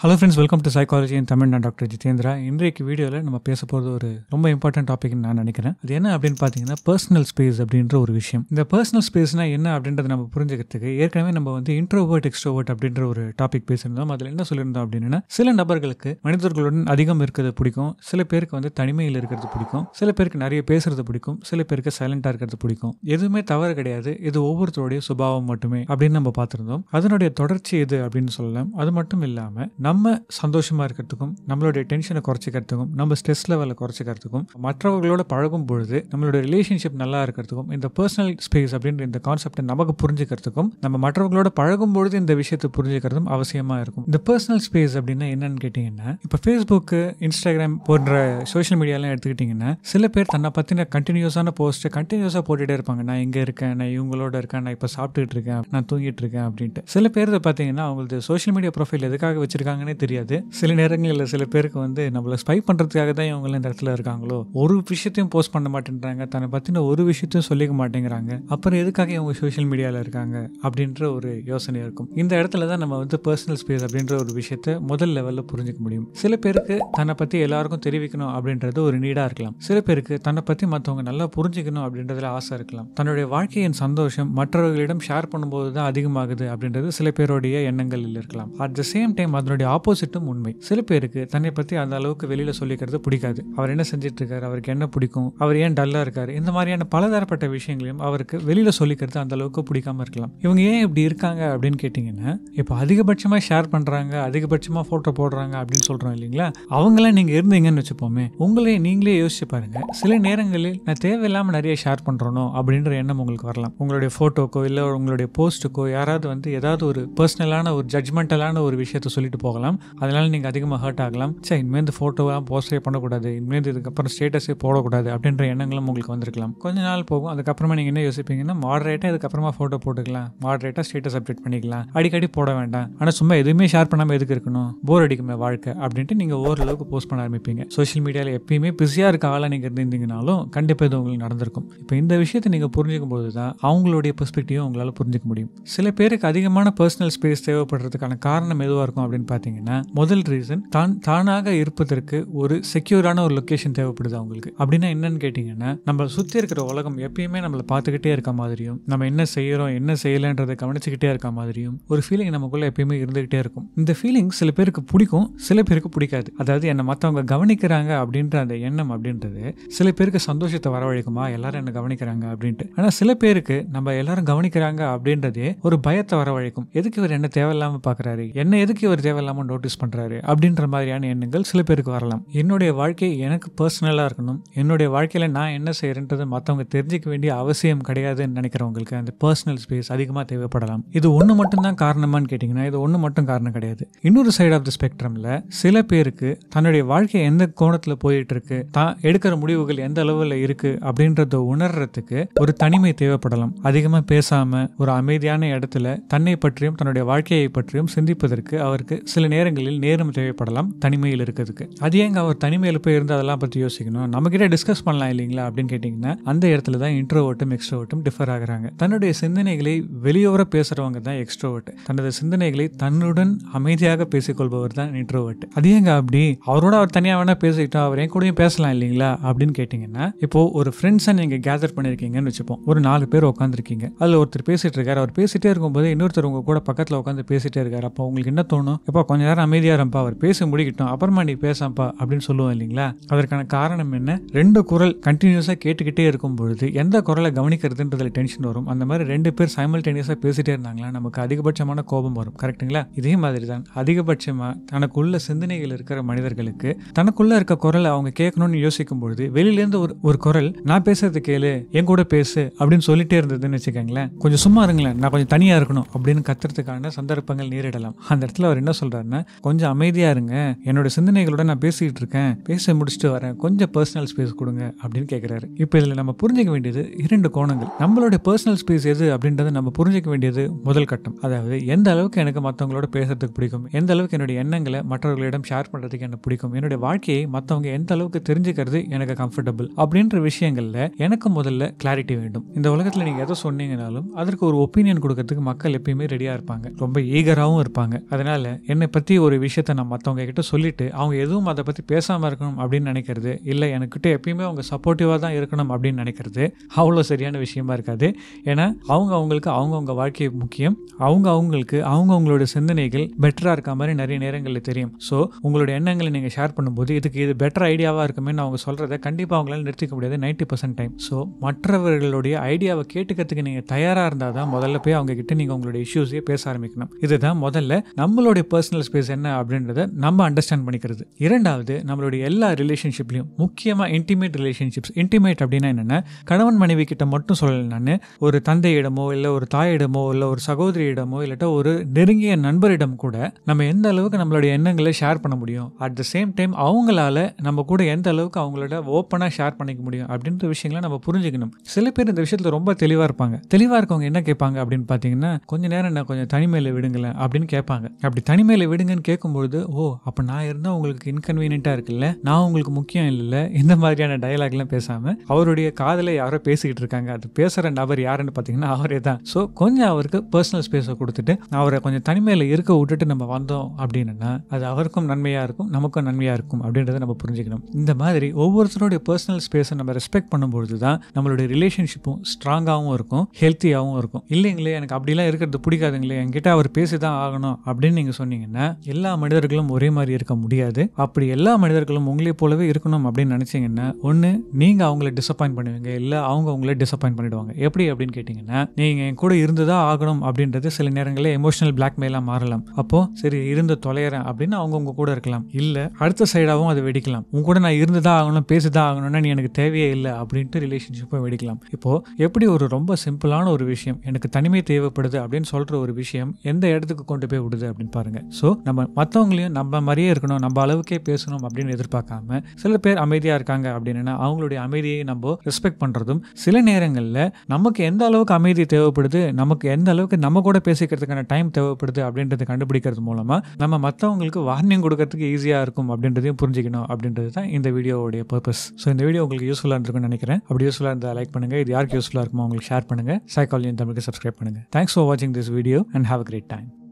hello friends welcome to psychology in Tamil நான் doctor Jitendra இன்றைக்கு வீடியோவில் நம்ம பேச போகிறது ஒரு ரொம்ப இம்பார்ட்டன்ட் டாபிக்னு நான் நினைக்கிறேன் அது என்ன அப்படின்னு பார்த்தீங்கன்னா பர்சனல் ஸ்பேஸ் அப்படின்ற ஒரு விஷயம் இந்த பர்சனல் ஸ்பேஸ்னா என்ன அப்படின்றத நம்ம புரிஞ்சுக்கிறதுக்கு ஏற்கனவே நம்ம வந்து இன்ட்ரோவர்ட் எக்ஸ்ட்ரோவர்ட் அப்படின்ற ஒரு டாபிக் பேசியிருந்தோம் அதில் என்ன சொல்லியிருந்தோம் அப்படின்னா சில நபர்களுக்கு மனிதர்களுடன் அதிகம் இருக்கிறது பிடிக்கும் சில பேருக்கு வந்து தனிமையில் இருக்கிறது பிடிக்கும் சில பேருக்கு நிறைய பேசுறது பிடிக்கும் சில பேருக்கு சைலண்டாக இருக்கிறது பிடிக்கும் எதுவுமே தவறு கிடையாது இது ஒவ்வொருத்தருடைய சுபாவம் மட்டுமே அப்படின்னு நம்ம பார்த்துருந்தோம் அதனுடைய தொடர்ச்சி இது அப்படின்னு சொல்லலாம் அது மட்டும் இல்லாமல் நம்ம சந்தோஷமாக இருக்கிறதுக்கும் நம்மளுடைய டென்ஷனை குறைச்சிக்கிறதுக்கும் நம்ம ஸ்ட்ரெஸ் லெவலை குறைச்சிக்கிறதுக்கும் மற்றவர்களோட பழகும் பொழுது நம்மளோட ரிலேஷன்ஷிப் நல்லா இருக்கிறதுக்கும் இந்த பர்சனல் ஸ்பேஸ் அப்படின்ற இந்த கான்செப்டை நமக்கு புரிஞ்சுக்கிறதுக்கும் நம்ம மற்றவர்களோட பழகும் பொழுது இந்த விஷயத்தை புரிஞ்சுக்கிறதும் அவசியமாக இருக்கும் இந்த பர்சனல் ஸ்பேஸ் அப்படின்னா என்னன்னு கேட்டிங்கன்னா இப்போ ஃபேஸ்புக்கு இன்ஸ்டாகிராம் போன்ற சோஷியல் மீடியாலாம் எடுத்துக்கிட்டிங்கன்னா சில பேர் தன்னை பற்றின கண்டினியூஸான போஸ்ட்டை கண்டினியூஸாக போட்டுகிட்டே இருப்பாங்க நான் எங்கே இருக்கேன் நான் இவங்களோட இருக்கேன் நான் இப்போ சாப்பிட்டுட்டு இருக்கேன் நான் தூங்கிட்டு இருக்கேன் அப்படின்ட்டு சில பேர் பார்த்தீங்கன்னா அவங்களுக்கு சோஷியல் மீடியா ப்ரொஃபைல் எதுக்காக வச்சிருக்காங்க இருக்காங்கன்னே தெரியாது சில நேரங்களில் சில பேருக்கு வந்து நம்மளை ஸ்பை பண்ணுறதுக்காக தான் இவங்களாம் இந்த இடத்துல இருக்காங்களோ ஒரு விஷயத்தையும் போஸ்ட் பண்ண மாட்டேன்றாங்க தன்னை பற்றின ஒரு விஷயத்தையும் சொல்லிக்க மாட்டேங்கிறாங்க அப்புறம் எதுக்காக இவங்க சோஷியல் மீடியாவில் இருக்காங்க அப்படின்ற ஒரு யோசனை இருக்கும் இந்த இடத்துல தான் நம்ம வந்து பர்சனல் ஸ்பேஸ் அப்படின்ற ஒரு விஷயத்த முதல் லெவலில் புரிஞ்சிக்க முடியும் சில பேருக்கு தன்னை பற்றி எல்லாருக்கும் தெரிவிக்கணும் அப்படின்றது ஒரு நீடாக இருக்கலாம் சில பேருக்கு தன்னை பற்றி மற்றவங்க நல்லா புரிஞ்சிக்கணும் அப்படின்றதுல ஆசை இருக்கலாம் தன்னுடைய வாழ்க்கையின் சந்தோஷம் மற்றவர்களிடம் ஷேர் பண்ணும்போது தான் அதிகமாகுது அப்படின்றது சில பேருடைய எண்ணங்களில் இருக்கலாம் அட் த சேம் டைம் அதனுடைய அதனுடைய ஆப்போசிட்டும் உண்மை சில பேருக்கு தன்னை பற்றி அந்த அளவுக்கு வெளியில் சொல்லிக்கிறது பிடிக்காது அவர் என்ன செஞ்சுட்டு இருக்காரு அவருக்கு என்ன பிடிக்கும் அவர் ஏன் டல்லாக இருக்காரு இந்த மாதிரியான பலதரப்பட்ட விஷயங்களையும் அவருக்கு வெளியில் சொல்லிக்கிறது அந்த அளவுக்கு பிடிக்காம இருக்கலாம் இவங்க ஏன் இப்படி இருக்காங்க அப்படின்னு கேட்டிங்கன்னா இப்போ அதிகபட்சமாக ஷேர் பண்ணுறாங்க அதிகபட்சமாக ஃபோட்டோ போடுறாங்க அப்படின்னு சொல்கிறோம் இல்லைங்களா அவங்களாம் நீங்கள் இருந்தீங்கன்னு வச்சுப்போமே உங்களே நீங்களே யோசிச்சு பாருங்க சில நேரங்களில் நான் தேவையில்லாமல் நிறைய ஷேர் பண்ணுறனோ அப்படின்ற எண்ணம் உங்களுக்கு வரலாம் உங்களுடைய ஃபோட்டோக்கோ இல்லை உங்களுடைய போஸ்ட்டுக்கோ யாராவது வந்து ஏதாவது ஒரு பர்சனலான ஒரு ஜட்மெண்டலான ஒரு விஷயத்த சொல்லிட்டு போகலாம் போகலாம் அதனால் நீங்கள் அதிகமாக ஹர்ட் ஆகலாம் சரி இனிமேல் ஃபோட்டோவாக போஸ்டே பண்ணக்கூடாது இனிமேல் இதுக்கப்புறம் ஸ்டேட்டஸே போடக்கூடாது அப்படின்ற எண்ணங்களும் உங்களுக்கு வந்திருக்கலாம் கொஞ்ச நாள் போகும் அதுக்கப்புறமா நீங்கள் என்ன யோசிப்பீங்கன்னா மாடரேட்டாக இதுக்கப்புறமா ஃபோட்டோ போட்டுக்கலாம் மாடரேட்டாக ஸ்டேட்டஸ் அப்டேட் பண்ணிக்கலாம் அடிக்கடி போட வேண்டாம் ஆனால் சும்மா எதுவுமே ஷேர் பண்ணாமல் எதுக்கு இருக்கணும் போர் அடிக்குமே வாழ்க்கை அப்படின்ட்டு நீங்கள் ஓரளவுக்கு போஸ்ட் பண்ண ஆரம்பிப்பீங்க சோஷியல் மீடியாவில் எப்பயுமே பிஸியாக இருக்க ஆளாக நீங்கள் இருந்தீங்கனாலும் கண்டிப்பாக இது உங்களுக்கு நடந்திருக்கும் இப்போ இந்த விஷயத்தை நீங்கள் புரிஞ்சுக்கும் போது தான் அவங்களுடைய பெர்ஸ்பெக்டிவ் உங்களால் புரிஞ்சுக்க முடியும் சில பேருக்கு அதிகமான பர்சனல் ஸ்பேஸ் தேவைப்படுறதுக்கான காரணம் எதுவாக இருக்கும் அப்படின்னு பார்த்தீங்கன்னா பார்த்தீங்கன்னா முதல் ரீசன் தான் தானாக இருப்பதற்கு ஒரு செக்யூரான ஒரு லொக்கேஷன் தேவைப்படுது அவங்களுக்கு அப்படின்னா என்னன்னு கேட்டிங்கன்னா நம்ம சுற்றி இருக்கிற உலகம் எப்பயுமே நம்மளை பார்த்துக்கிட்டே இருக்க மாதிரியும் நம்ம என்ன செய்கிறோம் என்ன செய்யலைன்றதை கவனிச்சுக்கிட்டே இருக்க மாதிரியும் ஒரு ஃபீலிங் நமக்குள்ளே எப்பயுமே இருந்துகிட்டே இருக்கும் இந்த ஃபீலிங் சில பேருக்கு பிடிக்கும் சில பேருக்கு பிடிக்காது அதாவது என்னை மற்றவங்க கவனிக்கிறாங்க அப்படின்ற அந்த எண்ணம் அப்படின்றது சில பேருக்கு சந்தோஷத்தை வரவழைக்குமா எல்லாரும் என்ன கவனிக்கிறாங்க அப்படின்ட்டு ஆனால் சில பேருக்கு நம்ம எல்லாரும் கவனிக்கிறாங்க அப்படின்றதே ஒரு பயத்தை வரவழைக்கும் எதுக்கு இவர் என்ன தேவையில்லாமல் பார்க்குறாரு என்ன எதுக்கு இவர் தேவையில்லாமல் இல்லாமல் நோட்டீஸ் பண்ணுறாரு அப்படின்ற மாதிரியான எண்ணங்கள் சில பேருக்கு வரலாம் என்னுடைய வாழ்க்கை எனக்கு பர்சனலாக இருக்கணும் என்னுடைய வாழ்க்கையில் நான் என்ன செய்கிறேன்றது மற்றவங்க தெரிஞ்சிக்க வேண்டிய அவசியம் கிடையாதுன்னு நினைக்கிறவங்களுக்கு அந்த பர்சனல் ஸ்பேஸ் அதிகமாக தேவைப்படலாம் இது ஒன்று மட்டும்தான் காரணமானு கேட்டிங்கன்னா இது ஒன்று மட்டும் காரணம் கிடையாது இன்னொரு சைட் ஆஃப் த ஸ்பெக்ட்ரமில் சில பேருக்கு தன்னுடைய வாழ்க்கை எந்த கோணத்தில் போயிட்டு இருக்கு தான் எடுக்கிற முடிவுகள் எந்த அளவில் இருக்கு அப்படின்றத உணர்றதுக்கு ஒரு தனிமை தேவைப்படலாம் அதிகமாக பேசாமல் ஒரு அமைதியான இடத்துல தன்னை பற்றியும் தன்னுடைய வாழ்க்கையை பற்றியும் சிந்திப்பதற்கு அவருக்கு சில சில நேரங்களில் நேரம் தேவைப்படலாம் தனிமையில் இருக்கிறதுக்கு அது எங்க அவர் தனிமையில் போய் இருந்து அதெல்லாம் பற்றி யோசிக்கணும் நம்மக்கிட்ட டிஸ்கஸ் பண்ணலாம் இல்லைங்களா அப்படின்னு கேட்டிங்கன்னா அந்த இடத்துல தான் இன்ட்ரோவர்ட்டும் எக்ஸ்ட்ரோவர்ட்டும் டிஃபர் ஆகிறாங்க தன்னுடைய சிந்தனைகளை வெளியோர பேசுகிறவங்க தான் எக்ஸ்ட்ரோவர்ட் தனது சிந்தனைகளை தன்னுடன் அமைதியாக பேசிக்கொள்பவர் தான் இன்ட்ரோவர்ட் அது எங்க அப்படி அவரோட அவர் தனியாக வேணால் பேசிக்கிட்டோம் அவர் என் கூடயும் பேசலாம் இல்லைங்களா அப்படின்னு கேட்டிங்கன்னா இப்போது ஒரு ஃப்ரெண்ட்ஸை நீங்கள் கேதர் பண்ணியிருக்கீங்கன்னு வச்சுப்போம் ஒரு நாலு பேர் உட்காந்துருக்கீங்க அதில் ஒருத்தர் பேசிகிட்டு இருக்காரு அவர் பேசிகிட்டே இருக்கும்போது இன்னொருத்தர் உங்கள் கூட பக்கத்தில் உட்காந்து பேசிகிட்டே இருக்காரு அப்போ உங்களுக்கு என்ன தோணும் இப்போ கொஞ்ச நேரம் அமைதியாரம்ப்பா அவர் பேச முடிக்கட்டும் அப்புறமா நீ பேசாம்ப்பா அப்படின்னு சொல்லுவோம் இல்லைங்களா அதற்கான காரணம் என்ன ரெண்டு குரல் கண்டினியூஸாக கேட்டுக்கிட்டே இருக்கும் பொழுது எந்த குரலை கவனிக்கிறதுன்றதுல டென்ஷன் வரும் அந்த மாதிரி ரெண்டு பேர் சைமல்டேனியஸாக பேசிட்டே இருந்தாங்களா நமக்கு அதிகபட்சமான கோபம் வரும் கரெக்டுங்களா இதே மாதிரி தான் அதிகபட்சமாக தனக்குள்ள சிந்தனைகள் இருக்கிற மனிதர்களுக்கு தனக்குள்ள இருக்க குரலை அவங்க கேட்கணும்னு யோசிக்கும் பொழுது வெளியிலேருந்து ஒரு ஒரு குரல் நான் பேசுறது கேளு என் கூட பேசு அப்படின்னு சொல்லிட்டே இருந்ததுன்னு வச்சுக்கோங்களேன் கொஞ்சம் சும்மா இருங்களேன் நான் கொஞ்சம் தனியாக இருக்கணும் அப்படின்னு கத்துறதுக்கான சந்தர்ப்பங்கள் நேரிடலாம் அந்த இடத்துல அவர் என்ன சொல்கிறார் சொல்கிறாருன்னா கொஞ்சம் அமைதியாக இருங்க என்னோட சிந்தனைகளோட நான் பேசிகிட்டு இருக்கேன் பேச முடிச்சுட்டு வரேன் கொஞ்சம் பர்சனல் ஸ்பேஸ் கொடுங்க அப்படின்னு கேட்குறாரு இப்போ இதில் நம்ம புரிஞ்சிக்க வேண்டியது இரண்டு கோணங்கள் நம்மளோட பர்சனல் ஸ்பேஸ் எது அப்படின்றத நம்ம புரிஞ்சிக்க வேண்டியது முதல் கட்டம் அதாவது எந்த அளவுக்கு எனக்கு மற்றவங்களோட பேசுறதுக்கு பிடிக்கும் எந்த அளவுக்கு என்னுடைய எண்ணங்களை மற்றவர்களிடம் ஷேர் பண்ணுறதுக்கு எனக்கு பிடிக்கும் என்னுடைய வாழ்க்கையை மற்றவங்க எந்த அளவுக்கு தெரிஞ்சுக்கிறது எனக்கு கம்ஃபர்டபுள் அப்படின்ற விஷயங்களில் எனக்கு முதல்ல கிளாரிட்டி வேண்டும் இந்த உலகத்தில் நீங்கள் எதை சொன்னீங்கனாலும் அதற்கு ஒரு ஒப்பீனியன் கொடுக்கறதுக்கு மக்கள் எப்பயுமே ரெடியாக இருப்பாங்க ரொம்ப ஈகராகவும் இருப்பாங்க அதனால என்ன பிரச்சனை பற்றி ஒரு விஷயத்த நான் மற்றவங்க கிட்ட சொல்லிவிட்டு அவங்க எதுவும் அதை பற்றி பேசாமல் இருக்கணும் அப்படின்னு நினைக்கிறது இல்லை எனக்கிட்ட எப்பயுமே அவங்க சப்போர்ட்டிவாக தான் இருக்கணும் அப்படின்னு நினைக்கிறது அவ்வளோ சரியான விஷயமா இருக்காது ஏன்னா அவங்க அவங்களுக்கு அவங்கவுங்க வாழ்க்கை முக்கியம் அவங்க அவங்களுக்கு அவங்க அவங்களோட சிந்தனைகள் பெட்டராக இருக்க மாதிரி நிறைய நேரங்களில் தெரியும் ஸோ உங்களோட எண்ணங்களை நீங்கள் ஷேர் பண்ணும்போது இதுக்கு இது பெட்டர் ஐடியாவாக இருக்குமேனு அவங்க சொல்கிறத கண்டிப்பாக அவங்களால நிறுத்திக்க முடியாது நைன்ட்டி பர்சன்ட் டைம் ஸோ மற்றவர்களுடைய ஐடியாவை கேட்டுக்கிறதுக்கு நீங்கள் தயாராக இருந்தால் தான் முதல்ல போய் அவங்க கிட்ட நீங்கள் உங்களுடைய இஷ்யூஸே பேச ஆரம்பிக்கணும் இதுதான் முதல்ல நம்மளுடைய பர்சனல் பர்சனல் ஸ்பேஸ் என்ன அப்படின்றத நம்ம அண்டர்ஸ்டாண்ட் பண்ணிக்கிறது இரண்டாவது நம்மளுடைய எல்லா ரிலேஷன்ஷிப்லையும் முக்கியமாக இன்டிமேட் ரிலேஷன்ஷிப்ஸ் இன்டிமேட் அப்படின்னா என்னென்ன கணவன் மனைவி கிட்ட மட்டும் சொல்லலை நான் ஒரு தந்தையிடமோ இல்லை ஒரு தாயிடமோ இல்லை ஒரு சகோதரியிடமோ இல்லாட்ட ஒரு நெருங்கிய நண்பரிடம் கூட நம்ம எந்த அளவுக்கு நம்மளுடைய எண்ணங்களை ஷேர் பண்ண முடியும் அட் த சேம் டைம் அவங்களால நம்ம கூட எந்த அளவுக்கு அவங்களோட ஓப்பனாக ஷேர் பண்ணிக்க முடியும் அப்படின்ற விஷயங்களை நம்ம புரிஞ்சுக்கணும் சில பேர் இந்த விஷயத்தில் ரொம்ப தெளிவாக இருப்பாங்க தெளிவாக இருக்கவங்க என்ன கேட்பாங்க அப்படின்னு பார்த்தீங்கன்னா கொஞ்ச நேரம் என்ன கொஞ்சம் தனிமையில் விடுங்களேன் அப்படின்னு கேட்பாங்க அப்படி தனிமையில் சரி விடுங்கன்னு கேட்கும்பொழுது ஓ அப்போ நான் இருந்தால் உங்களுக்கு இன்கன்வீனியண்ட்டாக இருக்குல்ல நான் உங்களுக்கு முக்கியம் இல்லை இந்த மாதிரியான டயலாக்லாம் பேசாமல் அவருடைய காதில் யாரோ பேசிக்கிட்டு இருக்காங்க அது பேசுகிற நபர் யாருன்னு பார்த்தீங்கன்னா அவரே தான் ஸோ கொஞ்சம் அவருக்கு பர்சனல் ஸ்பேஸை கொடுத்துட்டு அவரை கொஞ்சம் தனிமையில் இருக்க விட்டுட்டு நம்ம வந்தோம் அப்படின்னா அது அவருக்கும் நன்மையாக இருக்கும் நமக்கும் நன்மையாக இருக்கும் அப்படின்றத நம்ம புரிஞ்சுக்கணும் இந்த மாதிரி ஒவ்வொருத்தருடைய பர்சனல் ஸ்பேஸை நம்ம ரெஸ்பெக்ட் பண்ணும்பொழுது தான் நம்மளுடைய ரிலேஷன்ஷிப்பும் ஸ்ட்ராங்காகவும் இருக்கும் ஹெல்த்தியாகவும் இருக்கும் இல்லைங்களே எனக்கு அப்படிலாம் இருக்கிறது பிடிக்காதுங்களே என்கிட்ட அவர் பேசி தான் ஆகணும் அப்படின்னு நீங்கள் சொன்னீங்கன்னா என்ன எல்லா மனிதர்களும் ஒரே மாதிரி இருக்க முடியாது அப்படி எல்லா மனிதர்களும் உங்களை போலவே இருக்கணும் அப்படின்னு நினைச்சீங்கன்னா ஒன்று நீங்க அவங்கள டிசப்பாயின்ட் பண்ணுவீங்க இல்லை அவங்க உங்களை டிசப்பாயின்ட் பண்ணிடுவாங்க எப்படி அப்படின்னு கேட்டிங்கன்னா நீங்கள் என் கூட இருந்துதான் ஆகணும் அப்படின்றது சில நேரங்களில் எமோஷனல் பிளாக்மெயிலாக மாறலாம் அப்போ சரி இருந்து தொலைகிறேன் அப்படின்னு அவங்க உங்க கூட இருக்கலாம் இல்லை அடுத்த சைடாகவும் அதை வெடிக்கலாம் உங்க கூட நான் இருந்து தான் ஆகணும் பேசி தான் ஆகணும்னா நீ எனக்கு தேவையே இல்லை அப்படின்ட்டு ரிலேஷன்ஷிப்பை வெடிக்கலாம் இப்போ எப்படி ஒரு ரொம்ப சிம்பிளான ஒரு விஷயம் எனக்கு தனிமை தேவைப்படுது அப்படின்னு சொல்ற ஒரு விஷயம் எந்த இடத்துக்கு கொண்டு போய் விடுது அப்படின்னு பாருங்க ஸோ ஸோ நம்ம மற்றவங்களையும் நம்ம மாதிரியே இருக்கணும் நம்ம அளவுக்கே பேசணும் அப்படின்னு எதிர்பார்க்காம சில பேர் அமைதியாக இருக்காங்க அப்படின்னா அவங்களுடைய அமைதியை நம்ம ரெஸ்பெக்ட் பண்ணுறதும் சில நேரங்களில் நமக்கு எந்த அளவுக்கு அமைதி தேவைப்படுது நமக்கு எந்த அளவுக்கு நம்ம கூட பேசிக்கிறதுக்கான டைம் தேவைப்படுது அப்படின்றத கண்டுபிடிக்கிறது மூலமாக நம்ம மற்றவங்களுக்கு வார்னிங் கொடுக்கறதுக்கு ஈஸியாக இருக்கும் அப்படின்றதையும் புரிஞ்சிக்கணும் அப்படின்றது தான் இந்த வீடியோவுடைய பர்பஸ் ஸோ இந்த வீடியோ உங்களுக்கு யூஸ்ஃபுல்லாக இருக்கும்னு நினைக்கிறேன் அப்படி யூஸ்ஃபுல்லாக இருந்தால் லைக் பண்ணுங்கள் இது யாருக்கு யூஸ்ஃபுல்லாக இருக்குமோ உங்களுக்கு ஷேர் பண்ணுங்கள் சைக்காலஜி தமிழுக்கு சப்ஸ்கிரைப் பண்ணுங்கள் தேங்க்ஸ் ஃபார் வாட்சிங் this video and have a great time